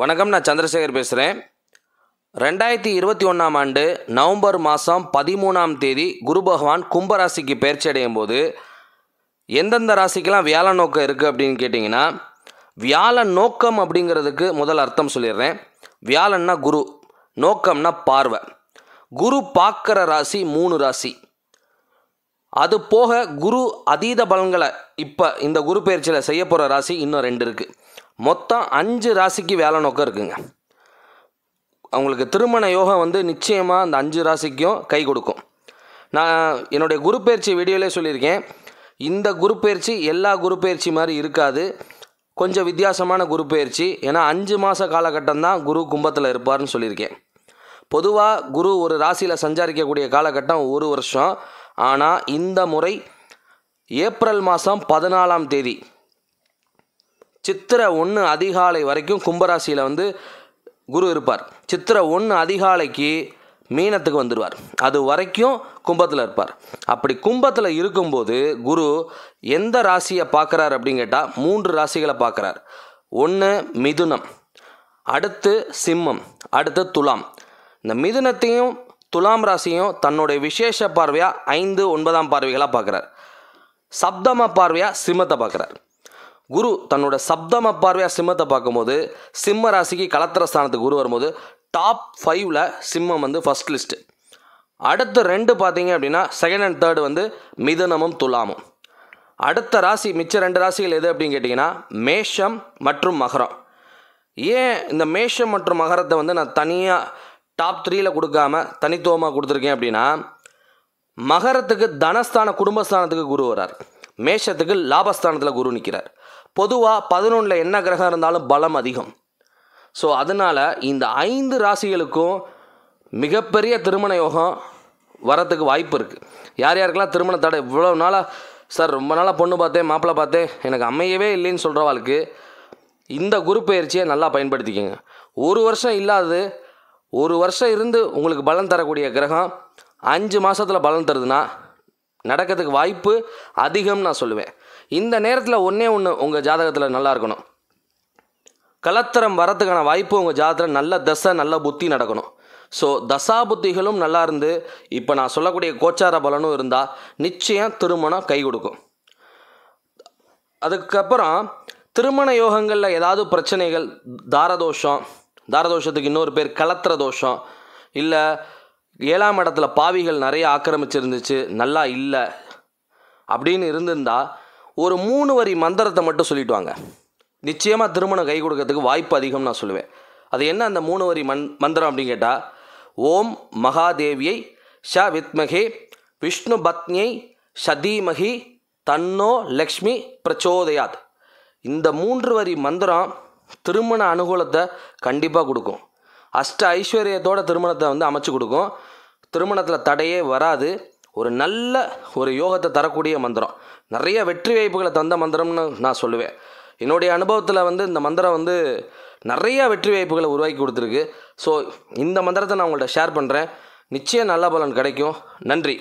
வணக்கம் நான் சந்திரசேகர் பேசுகிறேன் ரெண்டாயிரத்தி இருபத்தி ஒன்றாம் ஆண்டு நவம்பர் மாதம் பதிமூணாம் தேதி குரு பகவான் கும்பராசிக்கு பயிற்சி அடையும் போது எந்தெந்த ராசிக்கெலாம் வியாழ நோக்கம் இருக்குது அப்படின்னு கேட்டிங்கன்னா வியாழ நோக்கம் அப்படிங்கிறதுக்கு முதல் அர்த்தம் சொல்லிடுறேன் வியாழன்னா குரு நோக்கம்னா பார்வை குரு பார்க்குற ராசி மூணு ராசி அது போக குரு அதீத பலன்களை இப்போ இந்த குரு பயிற்சியில் செய்ய போகிற ராசி இன்னும் ரெண்டு இருக்குது மொத்தம் அஞ்சு ராசிக்கு வேலை நோக்கம் இருக்குங்க அவங்களுக்கு திருமண யோகம் வந்து நிச்சயமாக அந்த அஞ்சு ராசிக்கும் கை கொடுக்கும் நான் என்னுடைய குரு பயிற்சி வீடியோலே சொல்லியிருக்கேன் இந்த குரு பயிற்சி எல்லா குரு பயிற்சி மாதிரி இருக்காது கொஞ்சம் வித்தியாசமான குரு பயிற்சி ஏன்னா அஞ்சு மாத காலகட்டம் தான் குரு கும்பத்தில் இருப்பார்னு சொல்லியிருக்கேன் பொதுவாக குரு ஒரு ராசியில் சஞ்சாரிக்கக்கூடிய காலகட்டம் ஒரு வருஷம் ஆனால் இந்த முறை ஏப்ரல் மாதம் பதினாலாம் தேதி சித்திரை ஒன்று அதிகாலை வரைக்கும் கும்பராசியில் வந்து குரு இருப்பார் சித்திரை ஒன்று அதிகாலைக்கு மீனத்துக்கு வந்துடுவார் அது வரைக்கும் கும்பத்தில் இருப்பார் அப்படி கும்பத்தில் இருக்கும்போது குரு எந்த ராசியை பார்க்குறார் அப்படின்னு கேட்டால் மூன்று ராசிகளை பார்க்குறார் ஒன்று மிதுனம் அடுத்து சிம்மம் அடுத்து துலாம் இந்த மிதுனத்தையும் துலாம் ராசியும் தன்னுடைய விசேஷ பார்வையாக ஐந்து ஒன்பதாம் பார்வைகளாக பார்க்குறார் சப்தம பார்வையாக சிம்மத்தை பார்க்குறார் குரு தன்னோட சப்தம பார்வையாக சிம்மத்தை பார்க்கும்போது சிம்ம ராசிக்கு கலத்திர ஸ்தானத்துக்கு குரு வரும்போது டாப் ஃபைவ்ல சிம்மம் வந்து ஃபர்ஸ்ட் லிஸ்ட்டு அடுத்த ரெண்டு பார்த்தீங்க அப்படின்னா செகண்ட் அண்ட் தேர்டு வந்து மிதனமும் துலாமும் அடுத்த ராசி மிச்ச ரெண்டு ராசிகள் எது அப்படின்னு கேட்டிங்கன்னா மேஷம் மற்றும் மகரம் ஏன் இந்த மேஷம் மற்றும் மகரத்தை வந்து நான் தனியாக டாப் த்ரீயில் கொடுக்காம தனித்துவமாக கொடுத்துருக்கேன் அப்படின்னா மகரத்துக்கு தனஸ்தான குடும்பஸ்தானத்துக்கு குரு வரார் மேஷத்துக்கு லாபஸ்தானத்தில் குரு நிற்கிறார் பொதுவாக பதினொன்றில் என்ன கிரகம் இருந்தாலும் பலம் அதிகம் ஸோ அதனால் இந்த ஐந்து ராசிகளுக்கும் மிகப்பெரிய திருமண யோகம் வரத்துக்கு வாய்ப்பு இருக்குது யார் யாருக்கெல்லாம் திருமண தடை இவ்வளோ நாளாக சார் ரொம்ப நாளாக பொண்ணு பார்த்தேன் மாப்பிள்ளை பார்த்தேன் எனக்கு அமையவே இல்லைன்னு சொல்கிறவாளுக்கு இந்த குரு பயிற்சியை நல்லா பயன்படுத்திக்கோங்க ஒரு வருஷம் இல்லாதது ஒரு வருஷம் இருந்து உங்களுக்கு பலன் தரக்கூடிய கிரகம் அஞ்சு மாதத்தில் பலன் தருதுன்னா நடக்கிறதுக்கு வாய்ப்பு அதிகம் நான் சொல்லுவேன் இந்த நேரத்தில் ஒன்றே ஒன்று உங்கள் ஜாதகத்தில் நல்லா இருக்கணும் கலத்தரம் வரத்துக்கான வாய்ப்பு உங்கள் ஜாதகத்தில் நல்ல தசை நல்ல புத்தி நடக்கணும் ஸோ தசா புத்திகளும் நல்லா இருந்து இப்போ நான் சொல்லக்கூடிய கோச்சார பலனும் இருந்தால் நிச்சயம் திருமணம் கை கொடுக்கும் அதுக்கப்புறம் திருமண யோகங்களில் ஏதாவது பிரச்சனைகள் தாரதோஷம் தாரதோஷத்துக்கு இன்னொரு பேர் கலத்திர தோஷம் இல்லை ஏழாம் இடத்துல பாவிகள் நிறைய ஆக்கிரமிச்சிருந்துச்சு நல்லா இல்லை அப்படின்னு இருந்திருந்தால் ஒரு மூணு வரி மந்திரத்தை மட்டும் சொல்லிட்டுவாங்க நிச்சயமாக திருமணம் கை கொடுக்கறதுக்கு வாய்ப்பு அதிகம் நான் சொல்லுவேன் அது என்ன அந்த மூணு வரி மந் மந்திரம் அப்படின்னு கேட்டால் ஓம் மகாதேவியை ஷ வித்மகே விஷ்ணு பத்னியை சதீமகி தன்னோ லக்ஷ்மி பிரச்சோதயாத் இந்த மூன்று வரி மந்திரம் திருமண அனுகூலத்தை கண்டிப்பாக கொடுக்கும் அஷ்ட ஐஸ்வர்யத்தோட திருமணத்தை வந்து அமைச்சு கொடுக்கும் திருமணத்தில் தடையே வராது ஒரு நல்ல ஒரு யோகத்தை தரக்கூடிய மந்திரம் நிறைய வெற்றி வாய்ப்புகளை தந்த மந்திரம்னு நான் சொல்லுவேன் என்னுடைய அனுபவத்தில் வந்து இந்த மந்திரம் வந்து நிறைய வெற்றி வாய்ப்புகளை உருவாக்கி கொடுத்துருக்கு ஸோ இந்த மந்திரத்தை நான் உங்கள்கிட்ட ஷேர் பண்ணுறேன் நிச்சயம் நல்ல பலன் கிடைக்கும் நன்றி